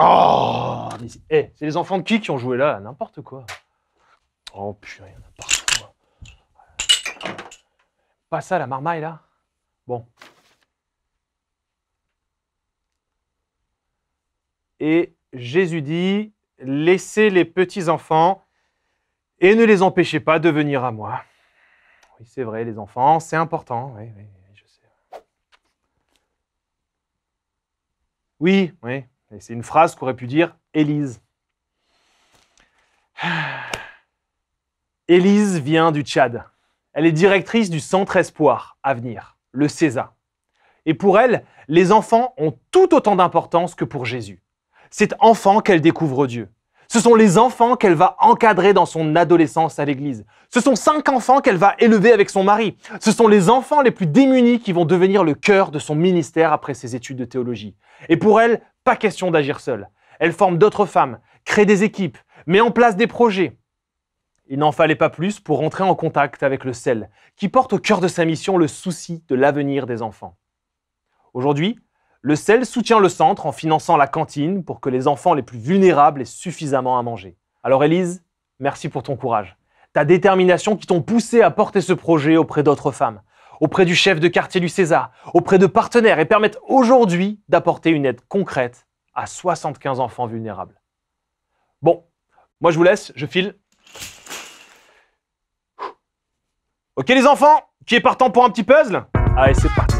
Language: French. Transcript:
Oh eh, c'est- les enfants de qui qui ont joué là N'importe quoi. Oh putain, il y en a Pas ça, la marmaille, là Bon. Et Jésus dit, laissez les petits enfants et ne les empêchez pas de venir à moi. Oui, c'est vrai, les enfants, c'est important. Oui, oui, oui, je sais. Oui, oui, c'est une phrase qu'aurait pu dire Élise. Élise vient du Tchad. Elle est directrice du Centre Espoir Avenir, le CESA. Et pour elle, les enfants ont tout autant d'importance que pour Jésus. C'est enfant qu'elle découvre Dieu. Ce sont les enfants qu'elle va encadrer dans son adolescence à l'église. Ce sont cinq enfants qu'elle va élever avec son mari. Ce sont les enfants les plus démunis qui vont devenir le cœur de son ministère après ses études de théologie. Et pour elle, pas question d'agir seule. Elle forme d'autres femmes, crée des équipes, met en place des projets. Il n'en fallait pas plus pour entrer en contact avec le sel, qui porte au cœur de sa mission le souci de l'avenir des enfants. Aujourd'hui, le CEL soutient le centre en finançant la cantine pour que les enfants les plus vulnérables aient suffisamment à manger. Alors Élise, merci pour ton courage. Ta détermination qui t'ont poussé à porter ce projet auprès d'autres femmes, auprès du chef de quartier du César, auprès de partenaires et permettent aujourd'hui d'apporter une aide concrète à 75 enfants vulnérables. Bon, moi je vous laisse, je file. Ok les enfants, qui est partant pour un petit puzzle Allez, c'est parti